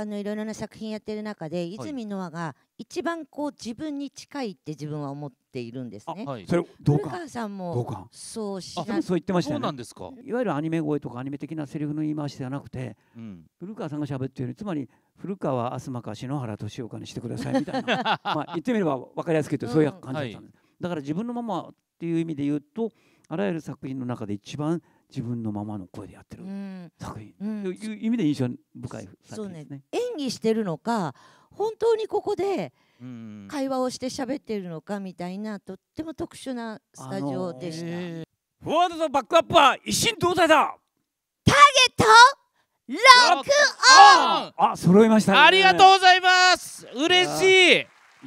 あのいろいろな作品やってる中で、泉ノアが一番こう自分に近いって自分は思っているんですね。それ同古川さんもそうしなそう言ってましたよね。いわゆるアニメ声とかアニメ的なセリフの言い回しではなくて、古川さんが喋ってるつまり古川飛鳥か篠原敏岡にしてくださいみたいな まあ言ってみればわかりやすく言そういう感じだったんです。だから自分のままっていう意味で言うとあらゆる作品の中で一番自分のままの声でやってる作品いう意味で印象深い作品でね、演技してるのか本当にここで会話をして喋ってるのかみたいなとっても特殊なスタジオでした、あのー、フォワードとバックアップは一心同体だターゲットロックオンあ揃いました、ね、ありがとうございます嬉しい